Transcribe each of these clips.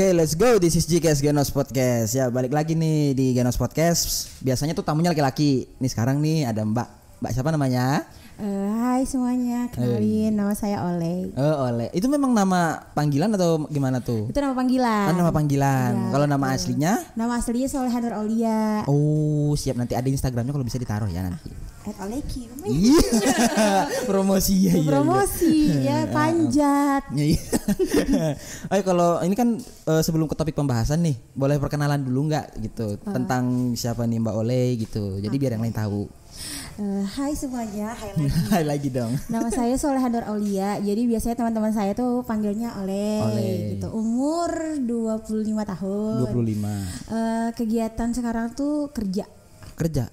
okay, let's go. This is GKS Genos Podcast. Ya, balik lagi nih di Genos Podcast. Biasanya tuh tamunya laki-laki. Nih sekarang nih ada Mbak Mbak siapa namanya? Uh, hai semuanya, kenalin hey. Eh. nama saya Oleh. Oh Oleh. itu memang nama panggilan atau gimana tuh? Itu nama panggilan. Oh, nama panggilan. Ya, kalau nama aslinya? Nama aslinya Solehanur Olia. Oh siap nanti ada Instagramnya kalau bisa ditaruh ya nanti. At Kim. Ya. Iya. Iya, iya. promosi ya. Promosi ya, ya panjat. Ayo kalau ini kan uh, sebelum ke topik pembahasan nih, boleh perkenalan dulu nggak gitu uh. tentang siapa nih Mbak Oleh gitu. Jadi okay. biar yang lain tahu. Uh, hai semuanya, hai lagi. hai lagi dong. Nama saya Soleh Hador Aulia. Jadi biasanya teman-teman saya tuh panggilnya Oleh, Oleh. gitu. Umur 25 tahun. 25. Uh, eh, kegiatan sekarang tuh kerja. Kerja.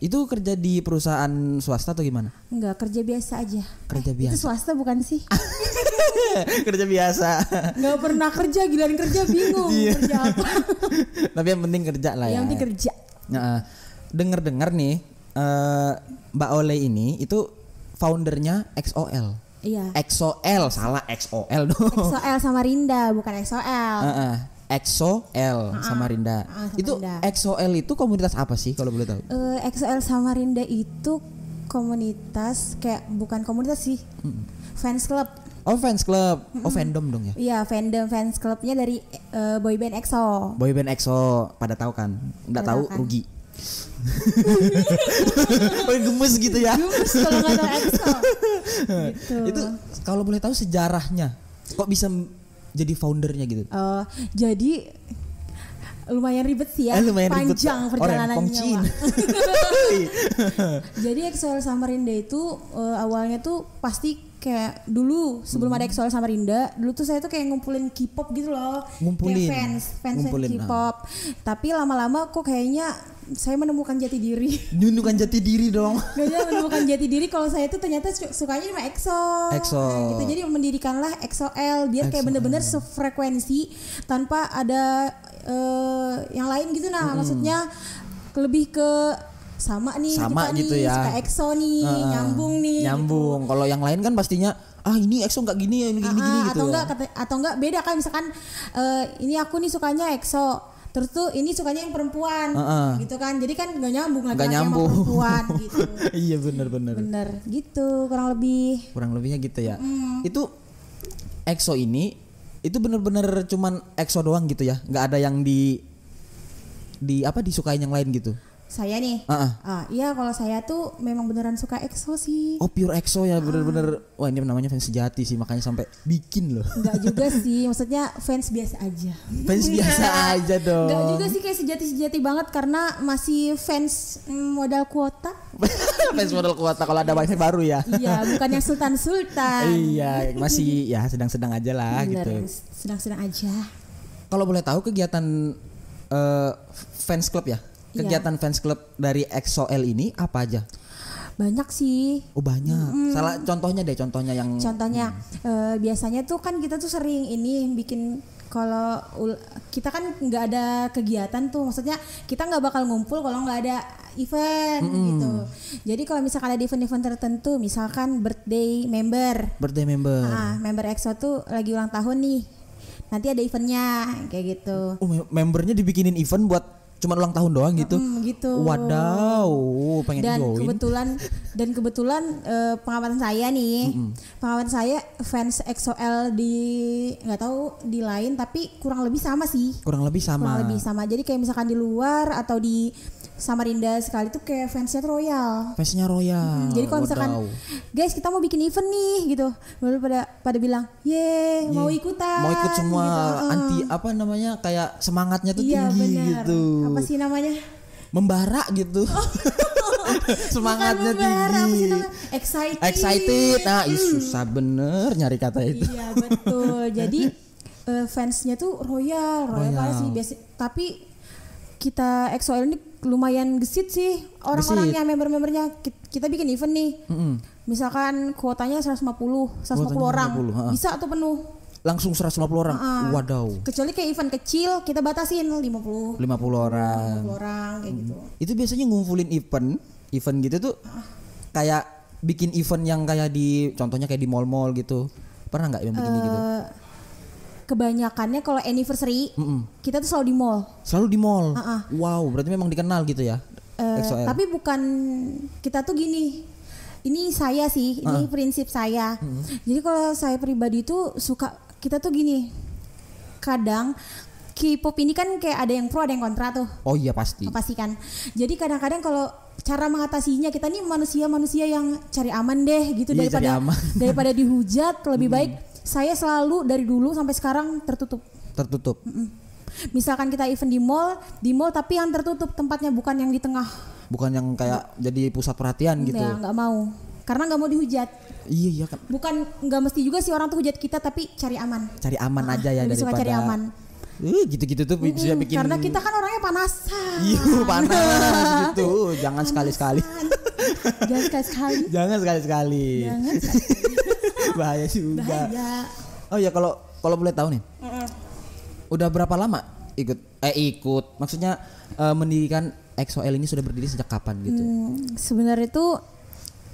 Itu kerja di perusahaan swasta atau gimana? Enggak, kerja biasa aja. Kerja eh, biasa. Itu swasta bukan sih? kerja biasa. Enggak pernah kerja, giliran kerja bingung iya. kerja apa. Tapi yang penting kerja lah yang ya. Yang penting kerja. Nah, dengar-dengar nih Eh, Mbak Ole ini itu foundernya XOL. Iya. XOL salah XOL dong. XOL sama Rinda bukan XOL. Uh -uh. EXO-L Samarinda. Ah, Samarinda. Itu xol l itu komunitas apa sih kalau boleh tahu? Uh, eh, XOL l Samarinda itu komunitas kayak bukan komunitas sih. Hmm. Fans club. Oh fans club. Mm -hmm. Oh fandom dong ya. Iya, fandom fans clubnya dari uh, boyband EXO. Boyband EXO pada tahu kan? Enggak tahu kan. rugi. Paling gemes gitu ya. Gemes kalau gitu. Itu kalau boleh tahu sejarahnya kok bisa jadi foundernya gitu? Uh, jadi lumayan ribet sih ya, eh, lumayan panjang ribet. perjalanannya. jadi Excel Samarinda itu uh, awalnya tuh pasti kayak dulu sebelum hmm. ada Excel Samarinda, dulu tuh saya tuh kayak ngumpulin K-pop gitu loh, ngumpulin kayak fans, fans K-pop. Nah. Tapi lama-lama kok kayaknya saya menemukan jati diri. Menemukan jati diri dong. Gak menemukan jati diri kalau saya itu ternyata sukanya sama EXO. EXO. Nah, gitu. Jadi mendirikanlah EXO L biar EXO kayak bener-bener sefrekuensi tanpa ada uh, yang lain gitu nah. Hmm. Maksudnya lebih ke sama nih sama kita gitu nih, ya suka EXO nih uh, nyambung nih gitu. nyambung gitu. kalau yang lain kan pastinya ah ini EXO nggak gini ya ini gini, gini ah, ah, gitu atau enggak ya. atau enggak beda kan misalkan uh, ini aku nih sukanya EXO terus tuh ini sukanya yang perempuan uh -uh. gitu kan jadi kan nggak nyambung nggak nyambung sama perempuan gitu iya bener bener bener gitu kurang lebih kurang lebihnya gitu ya mm. itu EXO ini itu bener-bener cuman EXO doang gitu ya nggak ada yang di di apa disukain yang lain gitu saya nih uh -uh. Uh, iya kalau saya tuh memang beneran suka EXO sih oh pure EXO ya ah. bener-bener uh. wah ini namanya fans sejati sih makanya sampai bikin loh Enggak juga sih maksudnya fans biasa aja fans biasa aja dong Enggak juga sih kayak sejati-sejati banget karena masih fans mm, modal kuota fans modal kuota kalau ada wifi baru ya iya bukan yang sultan-sultan iya masih ya sedang-sedang aja lah Bener, gitu sedang-sedang aja kalau boleh tahu kegiatan uh, fans club ya Iya. kegiatan yeah. fans club dari EXO-L ini apa aja? banyak sih. Oh banyak. Hmm. Salah contohnya deh, contohnya yang. Contohnya hmm. uh, biasanya tuh kan kita tuh sering ini bikin kalau kita kan nggak ada kegiatan tuh, maksudnya kita nggak bakal ngumpul kalau nggak ada event mm -hmm. gitu. Jadi kalau misalkan ada event-event tertentu, misalkan birthday member. Birthday member. Ah, member EXO tuh lagi ulang tahun nih. Nanti ada eventnya kayak gitu. Oh, membernya dibikinin event buat cuma ulang tahun doang gitu. Mm, gitu. Wadaw, pengen dan join. kebetulan dan kebetulan uh, eh, pengawasan saya nih, mm -hmm. pengalaman saya fans EXO-L di nggak tahu di lain tapi kurang lebih sama sih. Kurang lebih sama. Kurang lebih sama. Jadi kayak misalkan di luar atau di Samarinda sekali tuh kayak fansnya tuh royal. Fansnya royal. Hmm, jadi kalau misalkan tahu. guys kita mau bikin event nih gitu, baru pada pada bilang, ye mau ikutan. Mau ikut semua gitu. anti apa namanya kayak semangatnya tuh iya, tinggi bener. gitu. Apa sih namanya? Membara gitu. Oh. Semangatnya membara, tinggi. Excited. Excited. Nah, hmm. susah bener nyari kata itu. Iya betul. Jadi eh, fansnya tuh royal, royal, royal. sih biasa. Tapi kita exo ini lumayan gesit sih orang-orangnya member-membernya kita bikin event nih mm-hmm. misalkan kuotanya 150 150 orang 50, bisa atau penuh langsung 150 orang uh-uh. wadaw kecuali kayak event kecil kita batasin 50 50 orang 50 orang kayak hmm. gitu itu biasanya ngumpulin event event gitu tuh kayak bikin event yang kayak di contohnya kayak di mall-mall gitu pernah nggak yang begini uh, gitu eh, kebanyakannya kalau anniversary mm -mm. kita tuh selalu di mall. Selalu di mall. Uh -uh. Wow, berarti memang dikenal gitu ya. Uh, tapi bukan kita tuh gini. Ini saya sih, uh. ini prinsip saya. Mm. Jadi kalau saya pribadi tuh suka kita tuh gini. Kadang K-pop ini kan kayak ada yang pro ada yang kontra tuh. Oh iya pasti. Oh, pasti kan. Jadi kadang-kadang kalau cara mengatasinya kita nih manusia-manusia yang cari aman deh gitu iya, daripada aman. daripada dihujat lebih hmm. baik saya selalu dari dulu sampai sekarang tertutup. Tertutup. Mm -mm. Misalkan kita event di mall, di mall tapi yang tertutup tempatnya bukan yang di tengah. Bukan yang kayak jadi pusat perhatian gitu. Ya nggak mau. Karena nggak mau dihujat. Iya iya. Kan. Bukan nggak mesti juga sih orang tuh hujat kita tapi cari aman. Cari aman ah, aja ya daripada. Suka cari aman. Uh, gitu-gitu tuh mm, bisa bikin karena kita kan orangnya panasan. Iya, panas gitu. Jangan sekali-sekali. Jangan sekali-sekali. Jangan sekali-sekali. Jangan sekali sekali jangan sekali sekali bahaya juga bahaya. oh ya kalau kalau boleh tahu nih mm -mm. udah berapa lama ikut eh ikut maksudnya uh, mendirikan XOL ini sudah berdiri sejak kapan gitu hmm, sebenarnya itu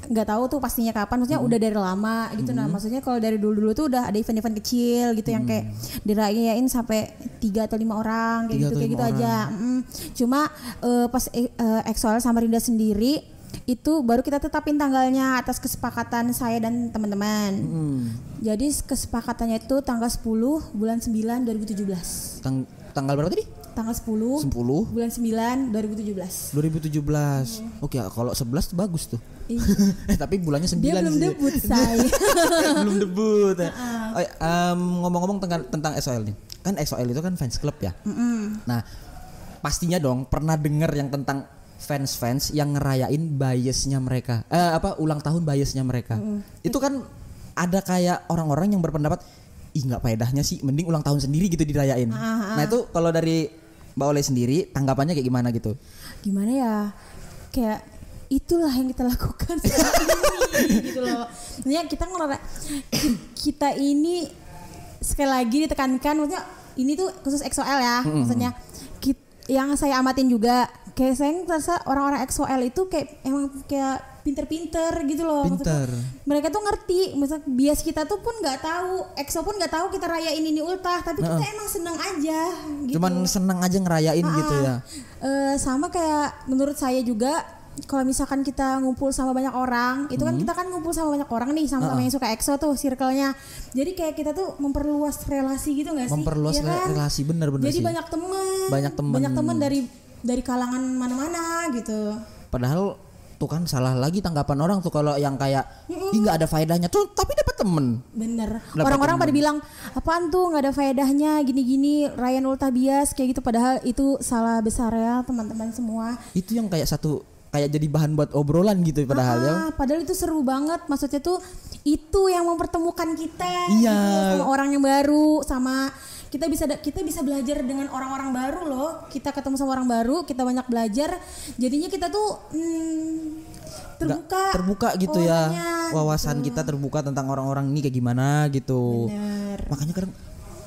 nggak tahu tuh pastinya kapan maksudnya hmm. udah dari lama gitu nah, hmm. nah maksudnya kalau dari dulu dulu tuh udah ada event-event kecil gitu hmm. yang kayak hmm. dirayain sampai tiga atau lima orang kayak gitu kayak gitu orang. aja hmm. cuma uh, pas uh, eh, XOL sama Samarinda sendiri itu baru kita tetapin tanggalnya atas kesepakatan saya dan teman-teman. Hmm. Jadi kesepakatannya itu tanggal 10 bulan 9 2017. Tang tanggal berapa tadi? Tanggal 10 10 bulan 9 2017. 2017. Hmm. Oke, okay, kalau 11 bagus tuh. Iya. Eh Tapi bulannya 9 Dia belum debut, saya. belum debut. Ya. Uh um, ngomong-ngomong tentang tentang SOL nih. Kan SOL itu kan fans club ya. Mm -mm. Nah, pastinya dong pernah dengar yang tentang fans-fans yang ngerayain biasnya mereka eh, apa ulang tahun biasnya mereka mm. itu kan ada kayak orang-orang yang berpendapat ih nggak faedahnya sih mending ulang tahun sendiri gitu dirayain ah, ah, ah. nah itu kalau dari Mbak oleh sendiri tanggapannya kayak gimana gitu gimana ya kayak itulah yang kita lakukan gitu loh kita ngerasa kita ini sekali lagi ditekankan maksudnya ini tuh khusus XOL ya mm maksudnya kita yang saya amatin juga kayak saya ngerasa orang-orang XOL itu kayak emang kayak pinter-pinter gitu loh. Pinter. Maksudnya, mereka tuh ngerti, misal bias kita tuh pun nggak tahu, EXO pun nggak tahu kita rayain ini ultah, tapi nah, kita emang seneng aja. Gitu. Cuman seneng aja ngerayain gitu ya. Uh, sama kayak menurut saya juga kalau misalkan kita ngumpul sama banyak orang, itu kan hmm. kita kan ngumpul sama banyak orang nih sama-sama uh -uh. yang suka EXO tuh circle-nya. Jadi kayak kita tuh memperluas relasi gitu gak sih? Memperluas ya kan? relasi bener-bener Jadi sih. banyak temen. Banyak temen, Banyak temen dari dari kalangan mana-mana gitu. Padahal tuh kan salah lagi tanggapan orang tuh kalau yang kayak mm nggak ada faedahnya tuh tapi dapat temen bener orang-orang pada bilang apaan tuh nggak ada faedahnya gini-gini Ryan Ultabias kayak gitu padahal itu salah besar ya teman-teman semua itu yang kayak satu kayak jadi bahan buat obrolan gitu padahal ah, ya. Ah, padahal itu seru banget. Maksudnya tuh itu yang mempertemukan kita iya. Gitu, sama orang yang baru sama kita bisa kita bisa belajar dengan orang-orang baru loh. Kita ketemu sama orang baru, kita banyak belajar. Jadinya kita tuh hmm, terbuka Nggak, terbuka gitu ya. orangnya, ya. Wawasan gitu. kita terbuka tentang orang-orang ini kayak gimana gitu. Bener. Makanya kadang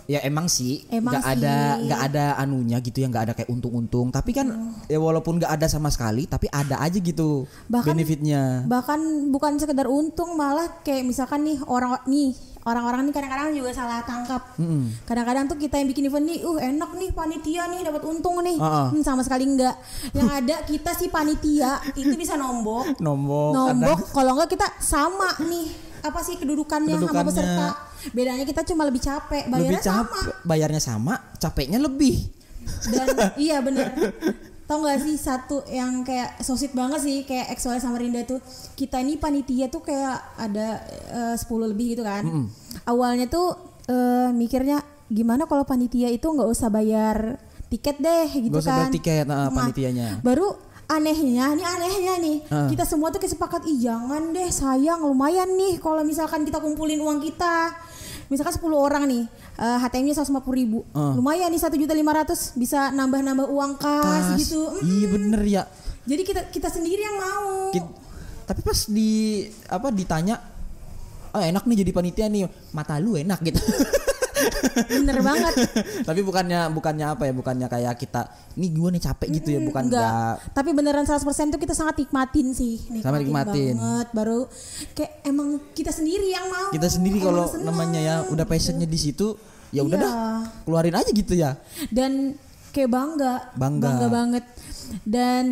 ya emang sih emang ada nggak ada anunya gitu yang nggak ada kayak untung-untung tapi kan hmm. ya walaupun nggak ada sama sekali tapi ada aja gitu bahkan, benefitnya bahkan bukan sekedar untung malah kayak misalkan nih orang nih orang-orang nih kadang-kadang juga salah tangkap. kadang Kadang-kadang tuh kita yang bikin event nih, uh enak nih panitia nih dapat untung nih. Uh-uh. Hmm, sama sekali enggak. Yang ada kita sih panitia itu bisa nombok. Nombok. Nombok kalau enggak kita sama nih apa sih kedudukannya, kedudukannya sama peserta. Bedanya kita cuma lebih capek, bayarnya lebih cap sama. Bayarnya sama, capeknya lebih. Dan iya benar. Tau gak sih satu yang kayak sosit banget sih kayak XOL sama Rinda tuh kita ini panitia tuh kayak ada eh, uh, 10 lebih gitu kan. Mm -hmm. Awalnya tuh uh, mikirnya gimana kalau panitia itu nggak usah bayar tiket deh gitu gak usah kan. Bayar tiket uh, panitianya. baru anehnya ini anehnya nih uh. kita semua tuh kesepakat ih jangan deh sayang lumayan nih kalau misalkan kita kumpulin uang kita misalkan 10 orang nih uh, HTM-nya 150 ribu uh. lumayan nih satu juta lima ratus bisa nambah nambah uang kas, kas. gitu mm. iya bener ya jadi kita kita sendiri yang mau tapi pas di apa ditanya oh enak nih jadi panitia nih mata lu enak gitu bener banget tapi bukannya bukannya apa ya bukannya kayak kita ini gue nih capek gitu ya bukan enggak. enggak. tapi beneran 100% tuh kita sangat nikmatin sih nikmatin sangat nikmatin banget baru kayak emang kita sendiri yang mau kita sendiri kalau namanya ya udah passionnya gitu. di situ ya udah iya. dah keluarin aja gitu ya dan kayak bangga bangga, bangga banget dan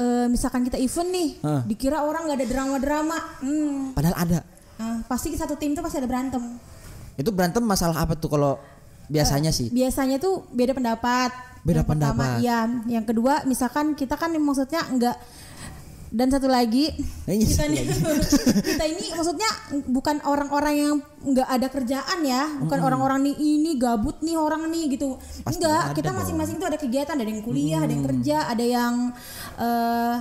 uh, misalkan kita event nih huh. dikira orang nggak ada drama drama hmm. padahal ada uh, pasti satu tim tuh pasti ada berantem itu berantem masalah apa tuh kalau biasanya eh, sih? Biasanya tuh beda pendapat. Beda yang pendapat. Pertama, iya. Yang kedua, misalkan kita kan maksudnya enggak dan satu lagi kita ini kita ini maksudnya bukan orang-orang yang nggak ada kerjaan ya bukan orang-orang -hmm. nih ini gabut nih orang nih gitu Pasti enggak kita masing-masing tuh ada kegiatan ada yang kuliah hmm. ada yang kerja ada yang uh,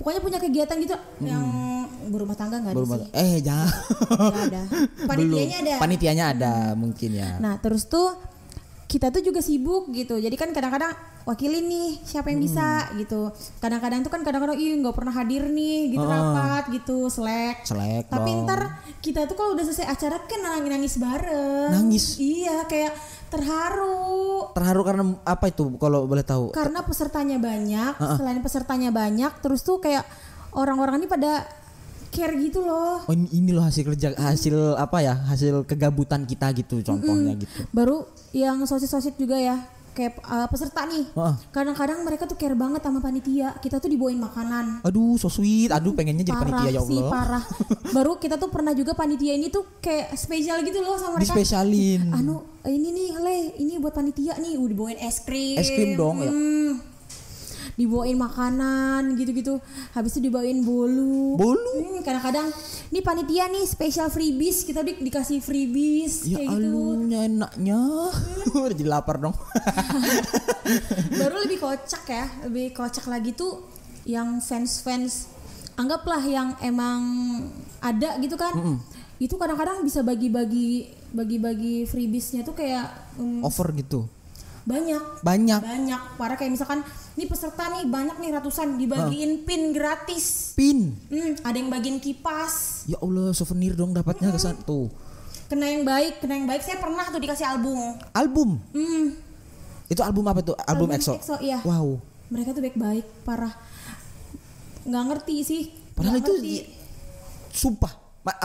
pokoknya punya kegiatan gitu hmm. yang berumah tangga nggak ada sih? Eh jangan. Gak ada. Panitianya ada. Panitianya ada hmm. mungkin ya. Nah terus tuh kita tuh juga sibuk gitu. Jadi kan kadang-kadang wakilin nih siapa yang hmm. bisa gitu. Kadang-kadang tuh kan kadang-kadang ih nggak pernah hadir nih gitu uh, rapat gitu selek. Selek. Tapi dong. ntar kita tuh kalau udah selesai acara kan nangis-nangis bareng. Nangis. Iya kayak terharu. Terharu karena apa itu kalau boleh tahu? Karena pesertanya banyak. Uh -uh. Selain pesertanya banyak, terus tuh kayak orang-orang ini pada care gitu loh. Oh ini loh hasil kerja hasil apa ya hasil kegabutan kita gitu contohnya gitu. Baru yang sosis-sosis juga ya kayak uh, peserta nih. Kadang-kadang mereka tuh care banget sama panitia. Kita tuh dibawain makanan. Aduh, so sweet. Aduh, pengennya parah jadi panitia ya Allah. Sih, parah. Baru kita tuh pernah juga panitia ini tuh kayak spesial gitu loh sama mereka. Dispesialin. Anu, ini nih, Le, ini buat panitia nih. Udah dibawain es krim. Es krim dong hmm dibawain makanan gitu-gitu habis itu dibawain bolu bolu hmm, kadang-kadang ini panitia nih spesial freebies kita di dikasih freebies ya kayak gitu enaknya hmm. jadi lapar dong baru lebih kocak ya lebih kocak lagi tuh yang fans-fans anggaplah yang emang ada gitu kan mm -mm. itu kadang-kadang bisa bagi-bagi bagi-bagi freebiesnya tuh kayak um, over gitu banyak banyak banyak para kayak misalkan ini peserta nih banyak nih ratusan dibagiin pin gratis pin hmm, ada yang bagiin kipas ya allah souvenir dong dapatnya -hmm. kesan tuh kena yang baik kena yang baik saya pernah tuh dikasih album album hmm. itu album apa tuh album, album EXO, EXO iya. wow mereka tuh baik-baik parah nggak ngerti sih padahal itu ngerti. sumpah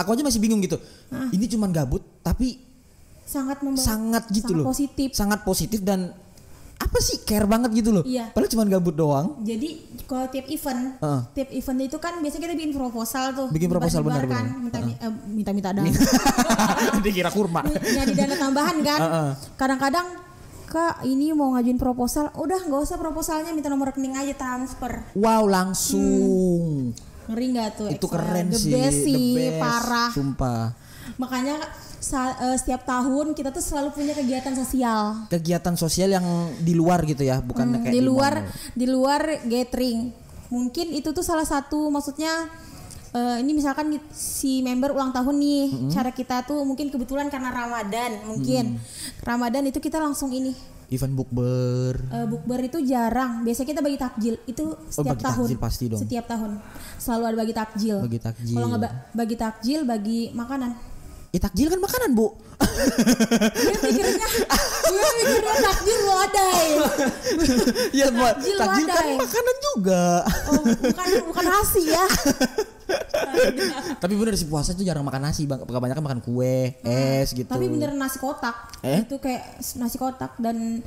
aku aja masih bingung gitu Hah? ini cuman gabut tapi sangat membawa, sangat gitu sangat loh positif sangat positif dan apa sih care banget gitu loh iya. padahal cuma gabut doang jadi kalau tiap event uh. tiap event itu kan biasanya kita bikin proposal tuh bikin proposal benar benar minta uh. eh, minta minta dana kira kurma nyari dana tambahan kan kadang-kadang uh -uh. Kak ini mau ngajuin proposal, udah nggak usah proposalnya minta nomor rekening aja transfer. Wow langsung. Hmm. Ngeri nggak tuh? Itu excellent. keren the sih, best sih, the best, parah. Sumpah makanya eh, setiap tahun kita tuh selalu punya kegiatan sosial kegiatan sosial yang di luar gitu ya bukan hmm, kayak di luar di luar gathering mungkin itu tuh salah satu maksudnya uh, ini misalkan si member ulang tahun nih hmm cara kita tuh mungkin kebetulan karena Ramadan mungkin mm. Ramadan itu kita langsung ini event bukber uh, bukber itu jarang biasanya kita bagi takjil itu oh, setiap oh, bagi tahun takjil pasti dong. setiap tahun selalu ada bagi takjil bagi takjil kalau nggak bagi takjil bagi makanan Ya takjil kan makanan bu. Dia mikirnya, dia mikirnya takjil wadai. ya takjil, takjil kan makanan juga. Oh, bukan bukan nasi ya. Tapi bener sih puasa itu jarang makan nasi, bang. Kebanyakan makan kue, hmm, es gitu. Tapi bener nasi kotak. Eh? Itu kayak nasi kotak dan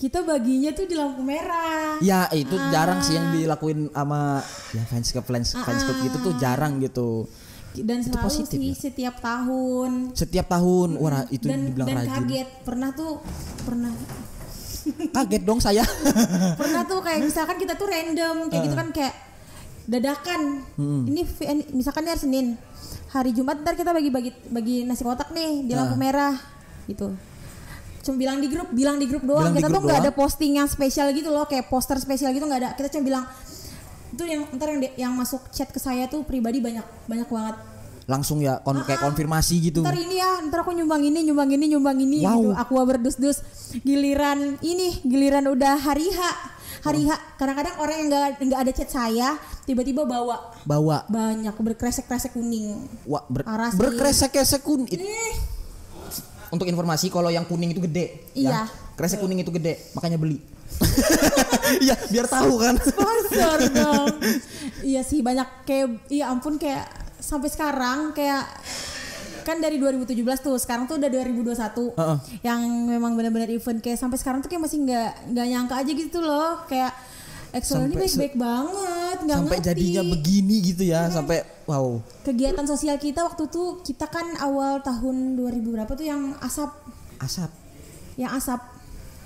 kita baginya tuh di lampu merah. Ya itu ah. jarang sih yang ah. dilakuin sama ya fans ke fans fans ah. gitu tuh ah. jarang gitu dan selalu positif, sih ya? setiap tahun setiap tahun hmm. wah itu dan, dibilang dan rajin kaget pernah tuh pernah kaget dong saya pernah tuh kayak misalkan kita tuh random kayak uh. gitu eh. kan kayak dadakan hmm. ini eh, misalkan hari Senin hari Jumat ntar kita bagi-bagi bagi nasi kotak nih di lampu uh. merah gitu cuma bilang di grup bilang di grup doang bilang kita tuh nggak ada posting yang spesial gitu loh kayak poster spesial gitu nggak ada kita cuma bilang itu yang ntar yang yang masuk chat ke saya tuh pribadi banyak banyak banget langsung ya kon ah, kayak ah. konfirmasi gitu ntar ini ya ntar aku nyumbang ini nyumbang ini nyumbang ini wow. gitu aku berdus-dus giliran ini giliran udah hari H hari oh. H kadang-kadang orang yang nggak nggak ada chat saya tiba-tiba bawa bawa banyak berkresek-kresek kuning Wah, ber Arasi. berkresek-kresek kuning eh. untuk informasi kalau yang kuning itu gede ya. iya ya. kresek kuning itu gede makanya beli Iya, biar tahu kan. Sponsor dong. Iya sih banyak kayak iya ampun kayak sampai sekarang kayak kan dari 2017 tuh sekarang tuh udah 2021 uh -uh. yang memang benar-benar event kayak sampai sekarang tuh kayak masih nggak nggak nyangka aja gitu loh kayak EXO ini baik-baik banget gak sampai ngerti. jadinya begini gitu ya hmm. sampai wow kegiatan sosial kita waktu tuh kita kan awal tahun 2000 berapa tuh yang asap asap yang asap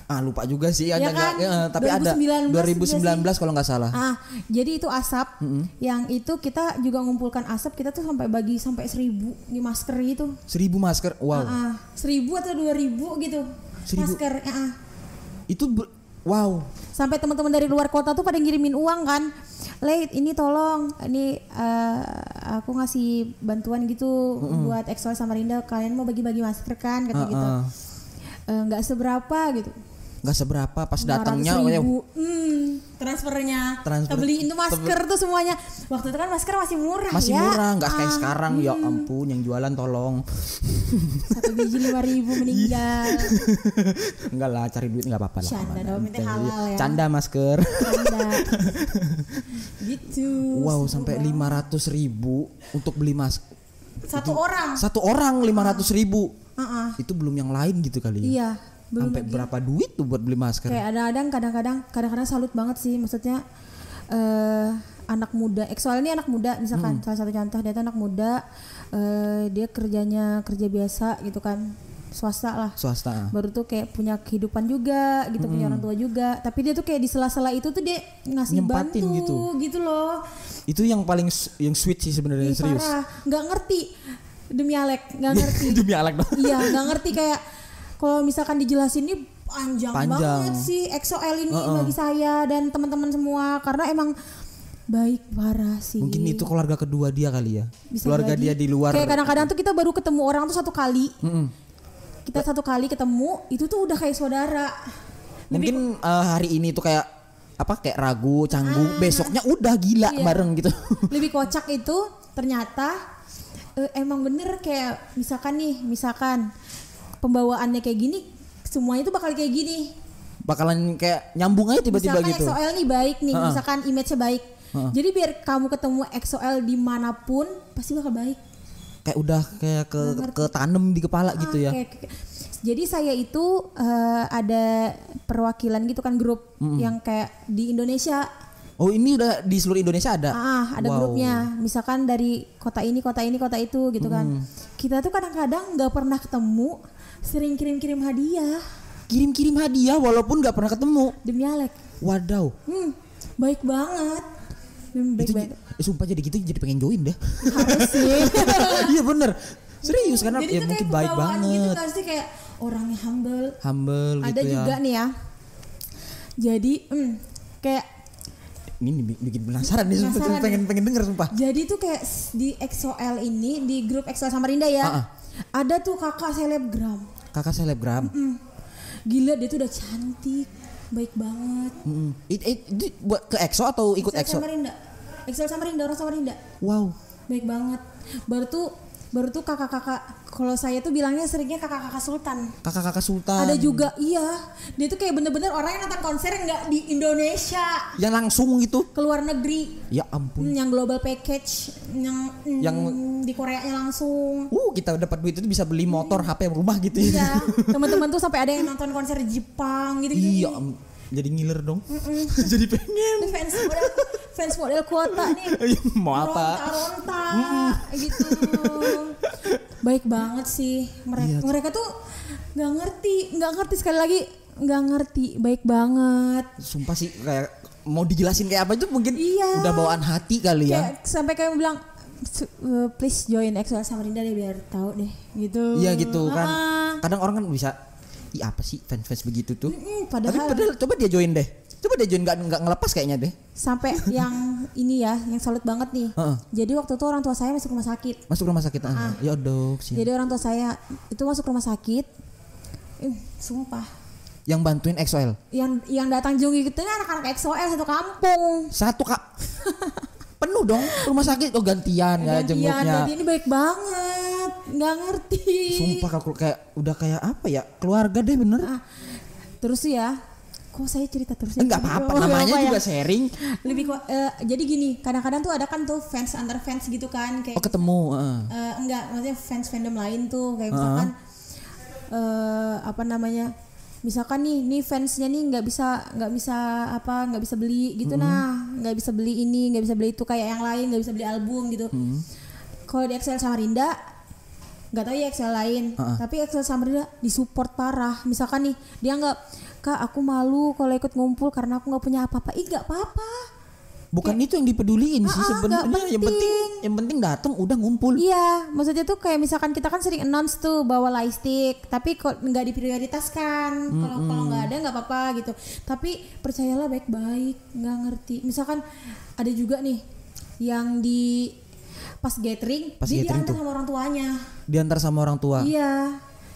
ah lupa juga sih ya ada kan? ya, tapi 2019 ada 2019 kalau nggak salah ah jadi itu asap mm -hmm. yang itu kita juga ngumpulkan asap kita tuh sampai bagi sampai seribu di masker itu seribu masker wow ah, ah. seribu atau dua ribu gitu seribu. masker ya, ah. itu wow sampai teman-teman dari luar kota tuh pada ngirimin uang kan late ini tolong ini uh, aku ngasih bantuan gitu mm -hmm. buat sama Rinda, kalian mau bagi-bagi masker kan kata uh -uh. gitu ah. Eh, nggak uh, seberapa gitu nggak seberapa pas datangnya hmm, transfernya Transfer, kebeliin tuh masker tuh semuanya waktu itu kan masker masih murah masih ya? murah nggak kayak kayak ah, sekarang ya hmm. ampun yang jualan tolong satu biji lima ribu meninggal enggak lah cari duit nggak apa-apa lah canda dong halal ya canda masker canda gitu wow sampai lima ratus ribu untuk beli masker satu itu, orang satu orang lima ratus ah. ribu uh -uh. itu belum yang lain gitu kali ya iya belum sampai berapa duit tuh buat beli masker? Kayak ada kadang kadang-kadang kadang-kadang salut banget sih maksudnya uh, anak muda. Eh, ini anak muda misalkan hmm. salah satu contoh dia tuh anak muda uh, dia kerjanya kerja biasa gitu kan swasta lah swasta baru tuh kayak punya kehidupan juga gitu hmm. punya orang tua juga tapi dia tuh kayak di sela-sela itu tuh dia ngasih Nyempatin bantu gitu. gitu loh itu yang paling yang sweet sih sebenarnya serius nggak ngerti demi Alek nggak ngerti demi Alek iya nggak ngerti kayak kalau misalkan dijelasin ini panjang, panjang. banget sih XOL ini uh -uh. bagi saya dan teman-teman semua karena emang baik parah sih mungkin itu keluarga kedua dia kali ya Bisa keluarga jadi. dia di luar kayak kadang-kadang tuh kita baru ketemu orang tuh satu kali mm -mm. kita satu kali ketemu itu tuh udah kayak saudara mungkin Lebih, eh, uh, hari ini tuh kayak apa kayak ragu canggung ah, besoknya udah gila iya. bareng gitu lebih kocak itu ternyata uh, emang bener kayak misalkan nih misalkan pembawaannya kayak gini semuanya itu bakal kayak gini bakalan kayak nyambung aja tiba-tiba gitu misalkan XOL nih baik nih uh huh misalkan image-nya baik uh huh jadi biar kamu ketemu XOL dimanapun pasti bakal baik kayak udah kayak ke ke tanam di kepala ah, gitu ya kayak, kayak. jadi saya itu uh, ada perwakilan gitu kan grup mm-hmm. yang kayak di Indonesia Oh ini udah di seluruh Indonesia ada? Ah, ah ada wow. grupnya, misalkan dari kota ini, kota ini, kota itu gitu kan. Kita tuh kadang-kadang nggak pernah ketemu, sering kirim-kirim hadiah. Kirim-kirim hadiah walaupun nggak pernah ketemu. Demi Alek. Wadaw. Hmm, baik banget. Hmm, baik itu, banget. Eh, sumpah jadi gitu jadi pengen join deh. Harus sih. Iya bener. Serius karena jadi ya mungkin baik gitu banget. Gitu itu sih kayak orangnya humble. Humble Ada gitu ya. juga nih ya. Jadi hmm, kayak ini bikin penasaran nih sumpah, sumpah pengen ya? pengen denger sumpah. Jadi tuh kayak di XOL ini di grup XOL Samarinda ya. Uh -uh. Ada tuh kakak selebgram kakak selebgram Mm-mm. gila dia tuh udah cantik baik banget Mm-mm. it, it, it, buat ke EXO atau ikut EXO Excel Samarinda Excel Samarinda orang Samarinda wow baik banget baru tuh baru tuh kakak-kakak kalau saya tuh bilangnya seringnya kakak-kakak sultan kakak-kakak sultan ada juga iya dia tuh kayak bener-bener orang yang nonton konser nggak di Indonesia yang langsung gitu ke luar negeri ya ampun yang global package yang yang mm, di Korea nya langsung uh kita dapat duit itu bisa beli motor hmm. HP rumah gitu ya teman-teman tuh sampai ada yang nonton konser Jepang gitu, -gitu. iya ampun mm jadi ngiler dong jadi pengen fans model fans model kuota nih mau apa ronta ronta gitu baik banget sih mereka iya. mereka tuh nggak ngerti nggak ngerti sekali lagi nggak ngerti baik banget sumpah sih kayak mau dijelasin kayak apa itu mungkin iya. udah bawaan hati kali ya kayak, sampai kayak bilang eh, please join sama Samarinda deh biar tahu deh gitu iya gitu kan ah. kadang orang kan bisa mati apa sih fans-fans begitu tuh? Mm-mm, padahal, Tapi padahal coba dia join deh. Coba dia join nggak nggak ngelepas kayaknya deh. Sampai yang ini ya, yang solid banget nih. Uh-uh. Jadi waktu itu orang tua saya masuk rumah sakit. Masuk rumah sakit ah. Uh-uh. Jadi orang tua saya itu masuk rumah sakit. uh, sumpah yang bantuin XOL. Yang yang datang jungi gitu anak-anak XOL satu kampung. Satu kak. penuh dong rumah sakit oh gantian, ya jenguknya gantian ini baik banget nggak ngerti sumpah aku kayak udah kayak apa ya keluarga deh bener ah, terus ya kok saya cerita terus ya? enggak apa-apa namanya ya. juga ya? sharing lebih uh, jadi gini kadang-kadang tuh ada kan tuh fans antar fans gitu kan kayak oh ketemu uh. Uh, enggak maksudnya fans fandom lain tuh kayak misalkan uh. Uh, apa namanya misalkan nih nih fansnya nih nggak bisa nggak bisa apa nggak bisa beli gitu mm -hmm. nah nggak bisa beli ini nggak bisa beli itu kayak yang lain nggak bisa beli album gitu mm -hmm. kalau di Excel sama Rinda nggak tahu ya Excel lain uh -uh. tapi Excel sama Rinda disupport parah misalkan nih dia nggak kak aku malu kalau ikut ngumpul karena aku nggak punya apa-apa ih nggak apa-apa bukan kayak, itu yang dipeduliin sih ah, ah, sebenarnya yang penting yang penting datang udah ngumpul iya maksudnya tuh kayak misalkan kita kan sering announce tuh bawa lightstick tapi kok nggak diprioritaskan kalau mm-hmm. kalau nggak ada nggak apa-apa gitu tapi percayalah baik-baik nggak ngerti misalkan ada juga nih yang di pas gathering pas dia gathering diantar tuh. sama orang tuanya diantar sama orang tua iya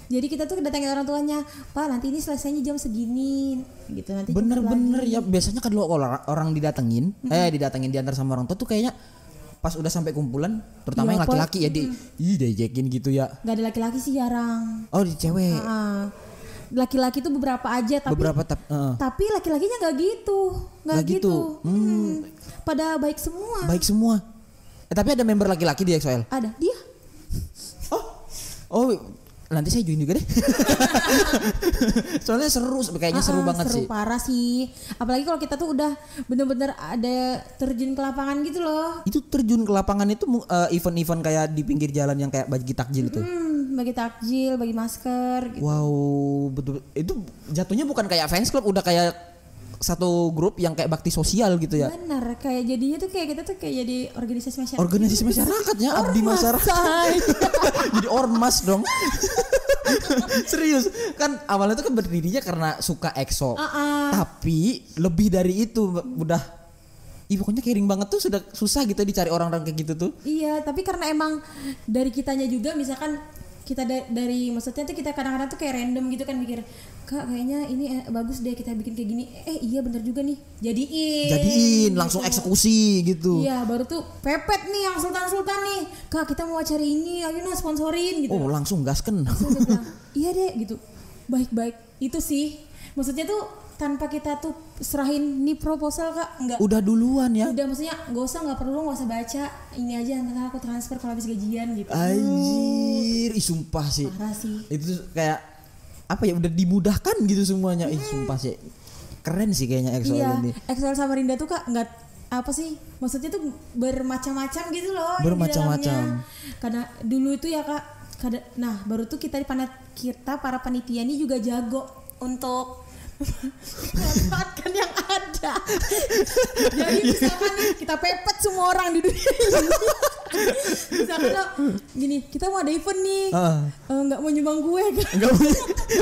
jadi kita tuh kedatangin orang tuanya pak nanti ini selesainya jam segini gitu nanti bener-bener ya biasanya kan kalau orang, orang didatengin mm -hmm. eh didatengin diantar sama orang tua tuh kayaknya pas udah sampai kumpulan terutama iya, yang laki-laki ya di mm. ih gitu ya Gak ada laki-laki sih jarang oh di cewek laki-laki tuh beberapa aja tapi beberapa tap, uh. tapi laki-lakinya nggak gitu nggak gitu, gitu. Hmm. pada baik semua baik semua eh, tapi ada member laki-laki di XOL ada dia oh oh nanti saya join juga deh. Soalnya seru, kayaknya seru ah, ah, banget seru sih. Seru parah sih. Apalagi kalau kita tuh udah bener-bener ada terjun ke lapangan gitu loh. Itu terjun ke lapangan itu event eh, event-event kayak di pinggir jalan yang kayak bagi takjil itu. Hmm, bagi takjil, bagi masker. Gitu. Wow, betul. Itu jatuhnya bukan kayak fans club, udah kayak satu grup yang kayak bakti sosial gitu ya. Benar, kayak jadinya tuh kayak kita tuh kayak jadi organisasi masyarakat. Organisasi masyarakatnya ormas abdi masyarakat. jadi ormas dong. Serius, kan awalnya tuh kan berdirinya karena suka EXO. Uh -uh. Tapi lebih dari itu udah Ih pokoknya kering banget tuh sudah susah gitu dicari orang-orang kayak gitu tuh. Iya, tapi karena emang dari kitanya juga misalkan kita da dari maksudnya tuh kita kadang-kadang tuh kayak random gitu kan mikir kak kayaknya ini eh, bagus deh kita bikin kayak gini eh iya bener juga nih jadiin jadiin langsung gitu. eksekusi gitu iya baru tuh pepet nih yang sultan-sultan nih kak kita mau cari ini ayo nih sponsorin gitu oh langsung gasken iya deh gitu baik-baik itu sih maksudnya tuh tanpa kita tuh serahin nih proposal kak nggak udah duluan ya udah maksudnya gak usah nggak perlu nggak usah baca ini aja nanti kan aku transfer kalau habis gajian gitu anjir ih sumpah sih parah sih itu kayak apa ya udah dimudahkan gitu semuanya hmm. ih sumpah sih keren sih kayaknya Excel iya, ini Excel Rinda tuh kak nggak apa sih maksudnya tuh bermacam-macam gitu loh bermacam-macam karena dulu itu ya kak kada, nah baru tuh kita di kita para panitia ini juga jago untuk manfaatkan yang ada. Jadi misalkan kita pepet semua orang di dunia ini. misalkan gini, kita mau ada event nih, eh, nggak uh. uh, gak mau nyumbang gue kan?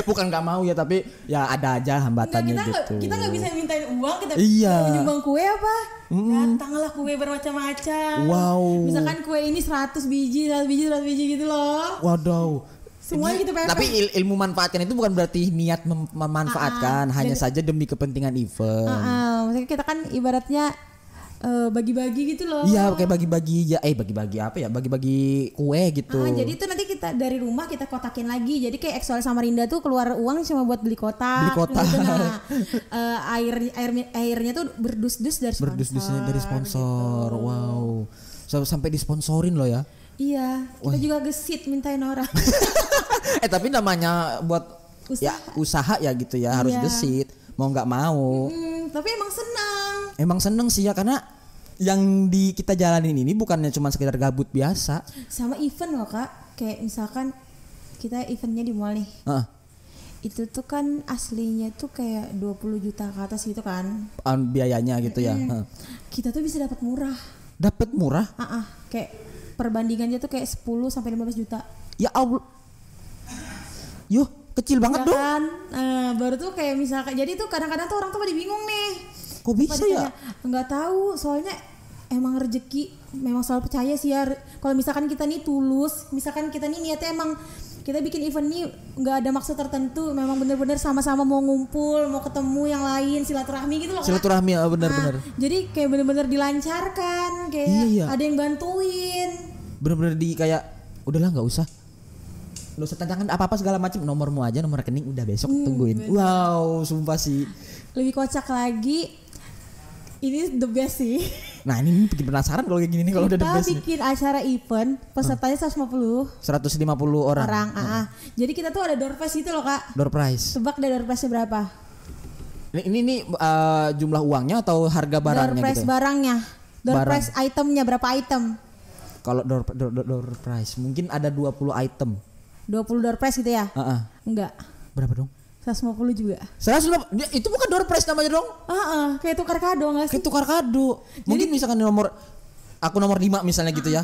bukan nggak mau ya, tapi ya ada aja hambatannya kita gitu. Gak, kita nggak bisa minta uang, kita iya. mau nyumbang kue apa? Mm. Datanglah kue bermacam-macam. Wow. Misalkan kue ini 100 biji, 100 biji, 100 biji gitu loh. Waduh semua gitu Tapi il ilmu manfaatkan itu bukan berarti niat mem memanfaatkan, uh ah, -huh. Ah. hanya Dan, saja demi kepentingan event. Uh ah, -huh. Maksudnya kita kan ibaratnya eh, bagi-bagi uh, gitu loh. Iya, kayak bagi-bagi ya, eh bagi-bagi apa ya? Bagi-bagi kue gitu. Ah, jadi itu nanti kita dari rumah kita kotakin lagi. Jadi kayak sama Samarinda tuh keluar uang cuma buat beli kota. Beli kota. Gitu. uh, air air airnya tuh berdus-dus dari sponsor. Berdus-dusnya dari sponsor. Gitu. Wow. Sampai disponsorin loh ya. Iya, kita Wah. juga gesit mintain orang. eh tapi namanya buat usaha. ya usaha ya gitu ya harus iya. gesit mau nggak mau. Hmm, tapi emang senang. Emang seneng sih ya karena yang di kita jalanin ini bukannya cuma sekedar gabut biasa. Sama event loh kak, kayak misalkan kita eventnya di mall nih. Uh. Itu tuh kan aslinya tuh kayak 20 juta ke atas gitu kan. biayanya gitu ya. Hmm. Kita tuh bisa dapat murah. Dapat murah? Ah, uh -uh. kayak perbandingannya tuh kayak 10 sampai 15 juta. Ya Allah. Yuh, kecil banget Bahkan, ya dong. Kan? Nah, baru tuh kayak misalkan jadi tuh kadang-kadang tuh orang tuh pada bingung nih. Kok bisa ya? Enggak tahu, soalnya emang rezeki memang selalu percaya sih ya. Kalau misalkan kita nih tulus, misalkan kita nih niatnya emang kita bikin event ini nggak ada maksud tertentu memang bener-bener sama-sama mau ngumpul mau ketemu yang lain silaturahmi gitu loh silaturahmi kan? bener-bener nah, jadi kayak bener-bener dilancarkan kayak iya, iya. ada yang bantuin bener-bener di kayak udahlah nggak usah lo usah tantangan apa apa segala macam nomormu aja nomor rekening udah besok hmm, tungguin bener. wow sumpah sih lebih kocak lagi ini the best sih Nah ini bikin penasaran kalau kayak gini nih kalau udah debes. Kita bikin nih. acara event pesertanya 150. Hmm. 150 orang. Orang, uh. Uh. Jadi kita tuh ada door prize itu loh kak. Door prize. Tebak deh door prize berapa? Ini ini, ini uh, jumlah uangnya atau harga barangnya? Door prize gitu ya? barangnya. Door Barang. prize itemnya berapa item? Kalau door, door, door, door prize mungkin ada 20 item. 20 door prize gitu ya? Uh -uh. Enggak. Berapa dong? 150 juga. 150 itu bukan door prize namanya dong? Heeh, uh -uh, kayak tukar kado enggak sih? Kayak tukar kado. Jadi, Mungkin misalkan nomor aku nomor 5 misalnya gitu ya.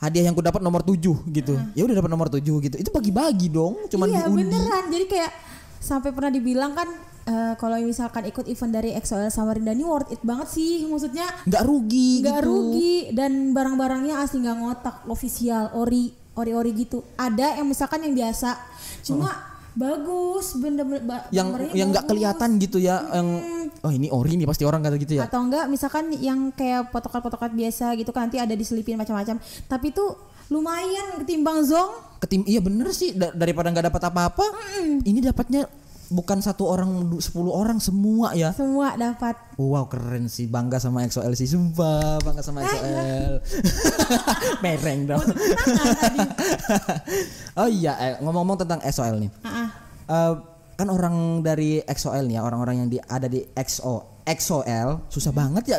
Hadiah yang ku dapat nomor 7 gitu. Uh. Ya udah dapat nomor 7 gitu. Itu bagi-bagi dong, cuman Iya, diundi. beneran. Jadi kayak sampai pernah dibilang kan Uh, kalau misalkan ikut event dari XOL Samarinda ini worth it banget sih maksudnya nggak rugi nggak gitu. rugi dan barang-barangnya asli nggak ngotak official ori ori-ori gitu ada yang misalkan yang biasa cuma oh bagus bener-bener yang yang nggak kelihatan gitu ya hmm. yang oh ini ori nih pasti orang kata gitu ya atau enggak misalkan yang kayak potokat-potokat biasa gitu kan nanti ada diselipin macam-macam tapi itu lumayan ketimbang zong ketim iya bener sih daripada nggak dapat apa-apa hmm. ini dapatnya bukan satu orang sepuluh orang semua ya semua dapat wow keren sih bangga sama XOL sih sumpah bangga sama XOL mereng dong oh iya eh, ngomong-ngomong tentang XOL nih uh -uh. Uh, kan orang dari XOL nih ya, orang-orang yang di, ada di XO XOL susah hmm. banget ya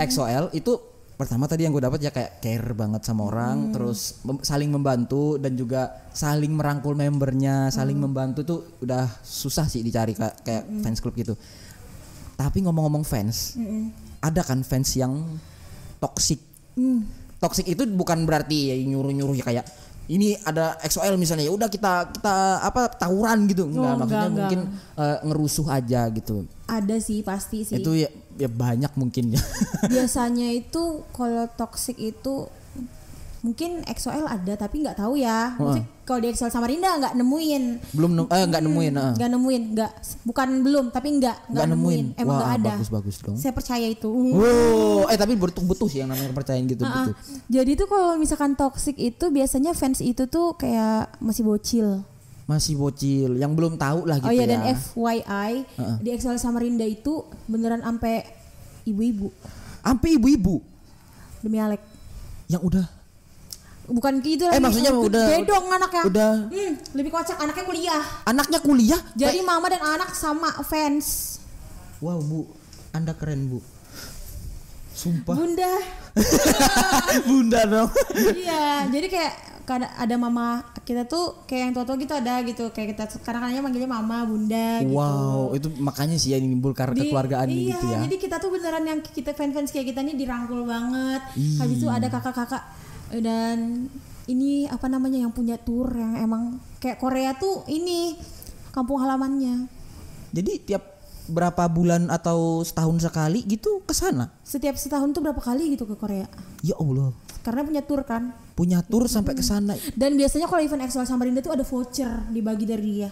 XOL itu pertama tadi yang gue dapat ya kayak care banget sama orang hmm. terus mem saling membantu dan juga saling merangkul membernya saling hmm. membantu tuh udah susah sih dicari kayak, kayak hmm. fans club gitu tapi ngomong-ngomong fans hmm. ada kan fans yang toxic hmm. toxic itu bukan berarti ya nyuruh-nyuruh ya kayak ini ada XOL misalnya ya udah kita kita apa tawuran gitu enggak, oh, maksudnya enggak. mungkin uh, ngerusuh aja gitu ada sih pasti sih itu ya ya banyak mungkin ya. Biasanya itu kalau toxic itu mungkin XOL ada tapi nggak tahu ya. mungkin kalau di XOL Rinda nggak nemuin. Belum nemu, eh nggak hmm, nemuin. Nggak uh. nemuin, nggak bukan belum tapi nggak nggak nemuin. nemuin. Emang nggak ada. Bagus bagus dong. Saya percaya itu. Wow, oh, eh tapi butuh butuh sih yang namanya percayaan gitu. Uh-uh. Jadi itu kalau misalkan toxic itu biasanya fans itu tuh kayak masih bocil masih bocil yang belum tahu lah gitu oh, iya, gitu ya. dan FYI uh -uh. di Excel Samarinda itu beneran ampe ibu-ibu. Ampe ibu-ibu. Demi Alek. Yang udah bukan gitu lah. Eh maksudnya uh, udah bedong anaknya. Udah. Hmm, lebih kocak anaknya kuliah. Anaknya kuliah? Jadi Baik. mama dan anak sama fans. Wow, Bu. Anda keren, Bu. Sumpah. Bunda. Bunda dong. iya, jadi kayak karena ada mama kita tuh kayak yang tua-tua gitu ada gitu kayak kita sekarang kan manggilnya mama bunda gitu wow itu makanya sih yang menimbulkan kekeluargaan iya, gitu ya jadi kita tuh beneran yang kita fans-fans kayak kita nih dirangkul banget Ih. habis itu ada kakak-kakak eh, dan ini apa namanya yang punya tour yang emang kayak Korea tuh ini kampung halamannya jadi tiap berapa bulan atau setahun sekali gitu ke sana? Setiap setahun tuh berapa kali gitu ke Korea? Ya Allah. Karena punya tour kan? Punya tour hmm. sampai ke hmm. sana. Dan biasanya kalau event sama Samarinda tuh ada voucher dibagi dari dia.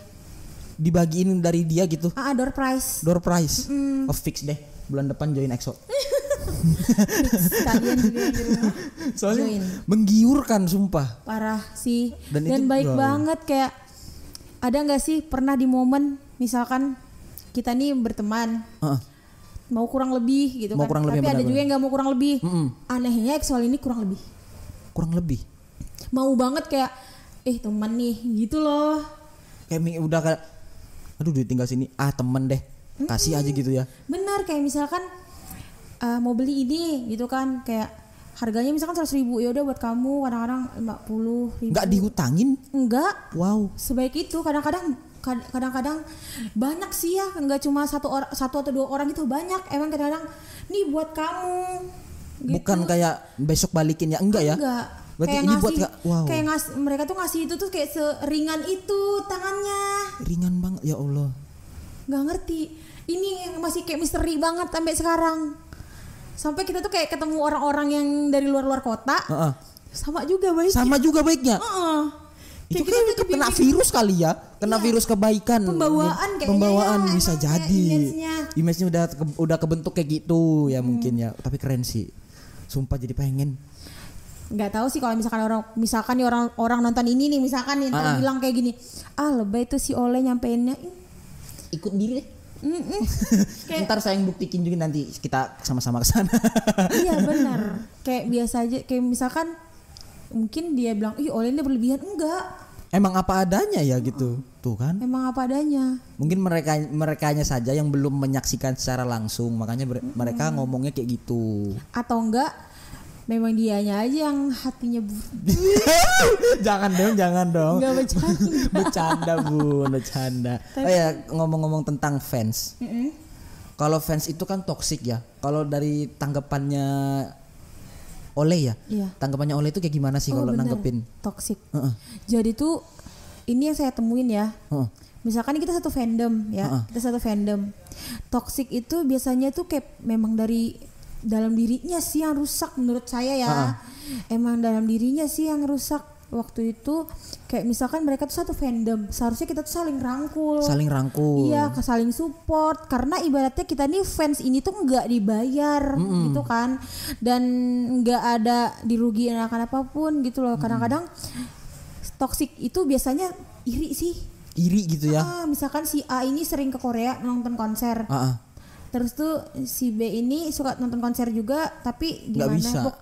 Dibagiin dari dia gitu. Ah, ah door prize. Door prize. Mm. Oh, fix deh. Bulan depan join EXO. Kalian juga Soalnya join. menggiurkan sumpah. Parah sih. Dan, Dan baik banget kayak ada nggak sih pernah di momen misalkan kita nih berteman. Uh Mau kurang lebih gitu mau kan. Kurang Tapi lebih, ada benar, juga benar. yang nggak mau kurang lebih. Mm -mm. Anehnya soal ini kurang lebih. Kurang lebih. Mau banget kayak eh teman nih gitu loh. Kayak udah kayak aduh duit tinggal sini ah temen deh kasih mm -hmm. aja gitu ya benar kayak misalkan uh, mau beli ini gitu kan kayak harganya misalkan seratus ribu ya udah buat kamu kadang-kadang lima puluh ribu nggak dihutangin enggak wow sebaik itu kadang-kadang kadang-kadang banyak sih ya nggak cuma satu orang satu atau dua orang itu banyak emang kadang-kadang nih buat kamu gitu. bukan kayak besok balikin ya enggak, ya enggak Berarti kayak ini ngasih, buat gak, wow. kayak ngas, mereka tuh ngasih itu tuh kayak seringan itu tangannya ringan banget ya Allah nggak ngerti ini yang masih kayak misteri banget sampai sekarang sampai kita tuh kayak ketemu orang-orang yang dari luar-luar kota uh -uh. sama juga baiknya sama juga baiknya uh -uh itu kan kena kena virus kali ya, kena ya. virus kebaikan. Pembawaan kayaknya. Pembawaan ya, bisa jadi. Image-nya udah ke, udah kebentuk kayak gitu ya hmm. mungkin ya. Tapi keren sih. Sumpah jadi pengen nggak tahu sih kalau misalkan orang misalkan nih orang orang nonton ini nih misalkan nih ah. bilang kayak gini ah lebay tuh si oleh nyampeinnya ikut diri Ntar saya yang buktikin juga nanti kita sama-sama kesana iya benar. Kayak biasa aja kayak misalkan mungkin dia bilang, "Ih, Ole ini berlebihan." Enggak emang apa adanya ya gitu tuh kan emang apa adanya mungkin mereka merekanya saja yang belum menyaksikan secara langsung makanya hmm. mereka ngomongnya kayak gitu atau enggak memang dianya aja yang hatinya jangan dong jangan dong Gak bercanda bercanda bun bercanda Tapi... oh ya ngomong-ngomong tentang fans mm -hmm. kalau fans itu kan toksik ya kalau dari tanggapannya oleh ya iya. tanggapannya oleh itu kayak gimana sih oh, kalau nanggepin toxic uh -uh. jadi tuh ini yang saya temuin ya uh -uh. misalkan kita satu fandom ya uh -uh. kita satu fandom toxic itu biasanya tuh kayak memang dari dalam dirinya sih yang rusak menurut saya ya uh -uh. emang dalam dirinya sih yang rusak waktu itu kayak misalkan mereka tuh satu fandom seharusnya kita tuh saling rangkul saling rangkul iya saling support karena ibaratnya kita nih fans ini tuh nggak dibayar mm -hmm. gitu kan dan nggak ada dirugiin akan apapun gitu loh kadang-kadang toxic itu biasanya iri sih iri gitu ya ah, misalkan si A ini sering ke Korea nonton konser uh -uh terus tuh si B ini suka nonton konser juga tapi gimana Gak bisa.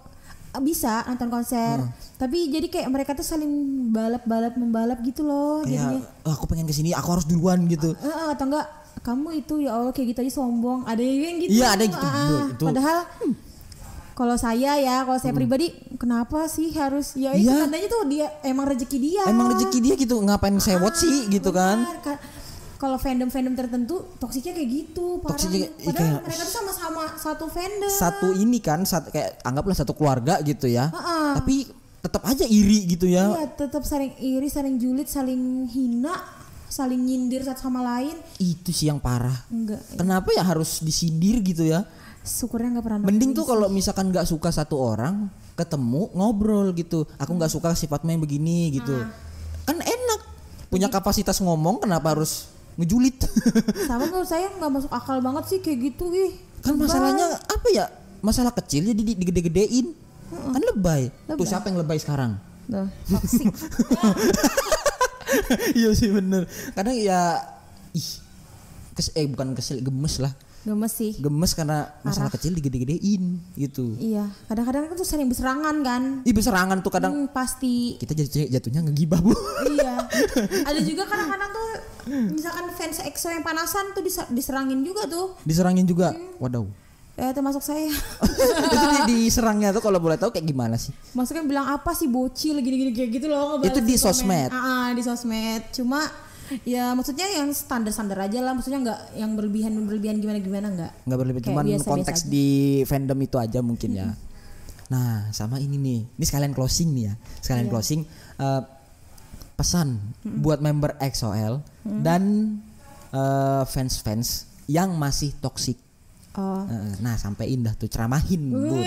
Ah, bisa nonton konser hmm. tapi jadi kayak mereka tuh saling balap balap membalap gitu loh kayak jadinya oh, aku pengen kesini aku harus duluan gitu uh, uh, atau enggak kamu itu ya allah kayak gitu aja sombong ada yang gitu iya ada gitu uh, gitu. padahal hmm, kalau saya ya kalau saya hmm. pribadi kenapa sih harus ya itu ya. tandanya tuh dia emang rezeki dia emang rezeki dia gitu ngapain sewot ah, sih gitu kan? benar, kan kalau fandom-fandom tertentu toksiknya kayak gitu parah iya padahal kayak, mereka tuh sama-sama satu fandom satu ini kan satu, kayak anggaplah satu keluarga gitu ya uh -uh. tapi tetap aja iri gitu ya iya tetap saling iri saling julid saling hina saling nyindir satu sama lain itu sih yang parah enggak iya. kenapa ya harus disindir gitu ya syukurnya nggak pernah mending tuh kalau misalkan nggak suka satu orang ketemu ngobrol gitu aku nggak hmm. suka sifatnya yang begini gitu Nah. kan enak punya kapasitas ngomong kenapa harus ngejulit sama nggak saya nggak masuk akal banget sih kayak gitu ih kan lebay. masalahnya apa ya masalah kecil jadi digede-gedein hmm. kan lebay. lebay tuh siapa yang lebay sekarang nah, iya sih bener kadang ya ih kes eh bukan kesel gemes lah gemes sih gemes karena masalah Arah. kecil digede-gedein gitu iya kadang-kadang tuh sering berserangan kan iya berserangan tuh kadang hmm, pasti kita jatuhnya ngegibah bu iya ada juga kadang-kadang tuh misalkan fans EXO yang panasan tuh diserangin juga tuh diserangin juga hmm. waduh ya termasuk saya itu di, diserangnya tuh kalau boleh tahu kayak gimana sih maksudnya bilang apa sih bocil gini-gini kayak gitu loh itu di, sosmed ah, ah di sosmed cuma ya maksudnya yang standar standar aja lah maksudnya nggak yang berlebihan berlebihan gimana gimana nggak nggak berlebihan cuma konteks di fandom itu aja mungkin ya nah sama ini nih ini sekalian closing nih ya sekalian yeah. closing uh, pesan hmm. buat member XOL hmm. dan uh, fans-fans yang masih toksik. Oh. Eh, nah, sampai indah tuh ceramahin, Bu.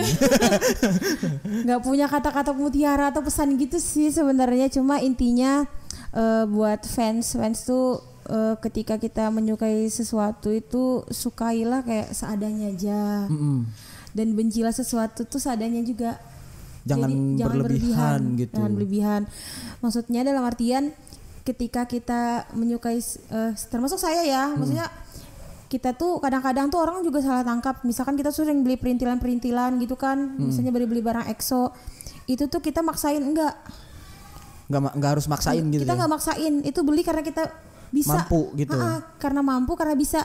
Gak punya kata-kata mutiara atau pesan gitu sih sebenarnya, cuma intinya uh, buat fans fans tuh uh, ketika kita menyukai sesuatu itu sukailah kayak seadanya aja. Mm -hmm. Dan bencilah sesuatu tuh seadanya juga jangan, Jadi, jangan berlebihan, gitu jangan berlebihan maksudnya dalam artian ketika kita menyukai uh, termasuk saya ya hmm. maksudnya kita tuh kadang-kadang tuh orang juga salah tangkap misalkan kita sering beli perintilan-perintilan gitu kan hmm. misalnya beli-beli barang EXO itu tuh kita maksain enggak enggak enggak harus maksain gitu kita enggak ya? maksain itu beli karena kita bisa mampu gitu ha -ha, karena mampu karena bisa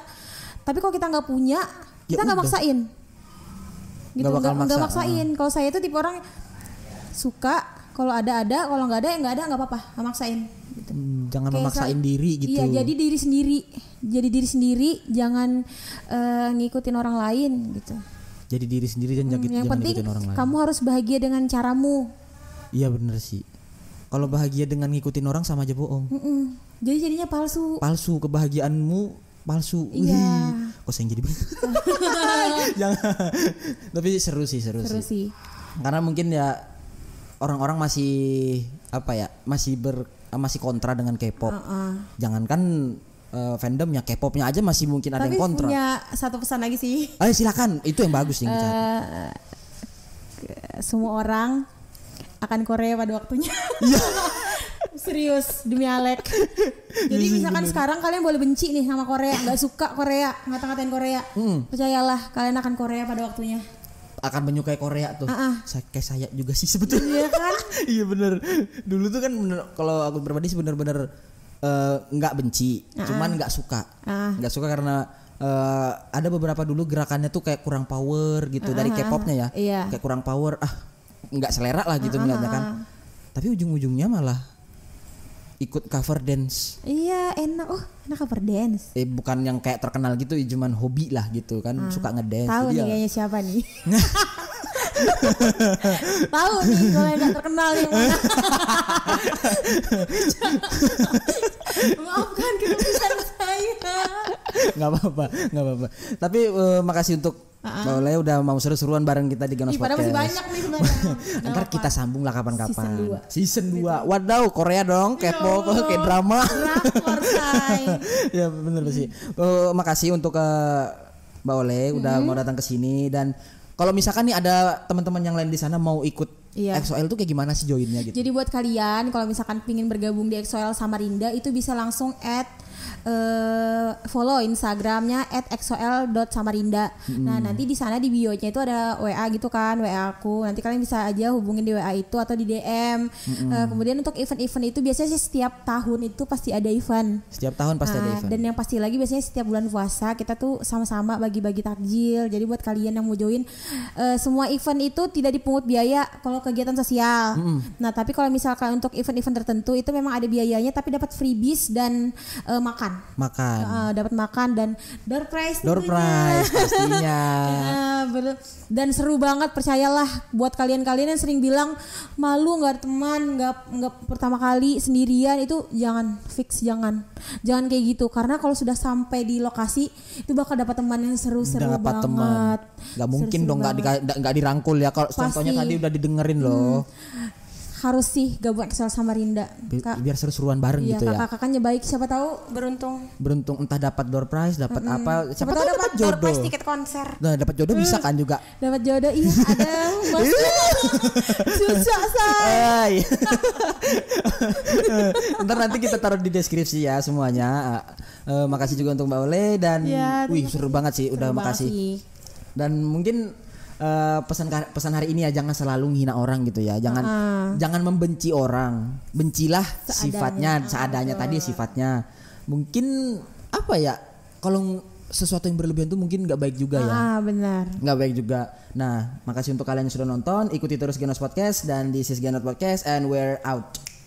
tapi kalau kita enggak punya ya kita enggak ya maksain gitu enggak nggak maksain kalau saya itu tipe orang suka kalau ada ada kalau nggak ada ya nggak ada nggak apa-apa maksain gitu. hmm, jangan Kayak memaksain diri gitu iya jadi diri sendiri jadi diri sendiri jangan uh, ngikutin orang lain gitu jadi diri sendiri dan hmm, jangan penting ngikutin orang lain kamu harus bahagia dengan caramu iya bener sih kalau bahagia dengan ngikutin orang sama aja bohong mm -mm. jadi jadinya palsu palsu kebahagiaanmu palsu. Iya. Kok saya jadi Jangan. Tapi seru sih, seru, seru sih. sih. Karena mungkin ya orang-orang masih apa ya masih ber masih kontra dengan K-pop. Uh -uh. Jangankan uh, fandomnya K-popnya aja masih mungkin Tapi ada yang kontra. Tapi punya satu pesan lagi sih. Ayo eh, silakan, itu yang bagus yang Uh, semua orang akan Korea pada waktunya. Iya. Serius demi Alek. Jadi iya, iya, misalkan sekarang kalian boleh benci nih sama Korea, nggak suka Korea, ngata-ngatain Korea. hmm. Percayalah kalian akan Korea pada waktunya akan menyukai Korea tuh. Uh-uh. Saya kayak saya juga sih sebetulnya. Iya kan? iya bener. Dulu tuh kan kalau aku pribadi sih benar-benar eh, nggak uh, benci, uh-uh. cuman nggak suka. Nggak uh. suka karena uh, ada beberapa dulu gerakannya tuh kayak kurang power gitu uh uh dari K-popnya ya. Iya. Kayak kurang power. Ah, nggak selera lah gitu uh uh melihatnya kan. Tapi ujung-ujungnya malah ikut cover dance. Iya, enak. Oh, enak cover dance. Eh bukan yang kayak terkenal gitu, ya, cuman hobi lah gitu kan ah, suka ngedance. Tahu nih ya. kayaknya siapa nih? tahu nih kalau yang gak terkenal nih. Maafkan kebiasaan saya. Gak apa-apa, gak apa-apa. Tapi uh, makasih untuk Uh-huh. Boleh udah mau seru-seruan bareng kita di Ganos Ih, Podcast. masih banyak nih sebenarnya. Ntar kita sambung lah kapan-kapan. Season 2. Season 2. Wadaw, Korea dong, iya kepo kok kayak drama. Drakor, ya bener sih. Uh, makasih untuk uh, Mbak Ole hmm. udah mau datang ke sini dan kalau misalkan nih ada teman-teman yang lain di sana mau ikut Iya. XOL tuh kayak gimana sih joinnya gitu? Jadi buat kalian kalau misalkan pingin bergabung di XOL Samarinda itu bisa langsung add uh, follow Instagramnya @xol.samarinda. Hmm. Nah nanti di sana di bio-nya itu ada WA gitu kan, WA aku. Nanti kalian bisa aja hubungin di WA itu atau di DM. Hmm. Uh, eh, kemudian untuk event-event itu biasanya sih setiap tahun itu pasti ada event. Setiap tahun pasti nah, ada event. Dan yang pasti lagi biasanya setiap bulan puasa kita tuh sama-sama bagi-bagi takjil. Jadi buat kalian yang mau join uh, semua event itu tidak dipungut biaya kalau kegiatan sosial. Hmm. Nah tapi kalau misalkan untuk event-event tertentu itu memang ada biayanya tapi dapat freebies dan uh, makan makan. Makan. Uh, dapat makan dan door prize. Door prize pastinya. uh, dan seru banget percayalah buat kalian-kalian yang sering bilang malu nggak teman nggak nggak pertama kali sendirian itu jangan fix jangan jangan kayak gitu karena kalau sudah sampai di lokasi itu bakal dapat teman yang seru-seru banget. Dapat teman. Gak mungkin seru -seru dong nggak di, dirangkul ya kalau contohnya tadi udah didengerin loh. Hmm harus sih gabung Excel sama Rinda. Kak, biar seru-seruan bareng iya, gitu ya. kakak-kakaknya baik siapa tahu beruntung. Beruntung entah dapat door prize, dapat mm -hmm. apa, siapa, siapa tahu dapat jodoh. Door prize tiket konser. Nah, dapat jodoh bisa kan juga. Dapat jodoh iya ada susah Cucu say. Ntar nanti kita taruh di deskripsi ya semuanya. Uh, makasih juga untuk Mbak Ole dan ya, wih seru banget sih seru udah makasih. Dan mungkin uh, pesan pesan hari ini ya jangan selalu menghina orang gitu ya. Jangan uh jangan membenci orang. Bencilah seadanya. sifatnya ah, seadanya uh tadi sifatnya. Mungkin apa ya? Kalau sesuatu yang berlebihan tuh mungkin nggak baik juga ya. Ah benar. Nggak baik juga. Nah, makasih untuk kalian yang sudah nonton. Ikuti terus Genos Podcast dan di is Genos Podcast and we're out.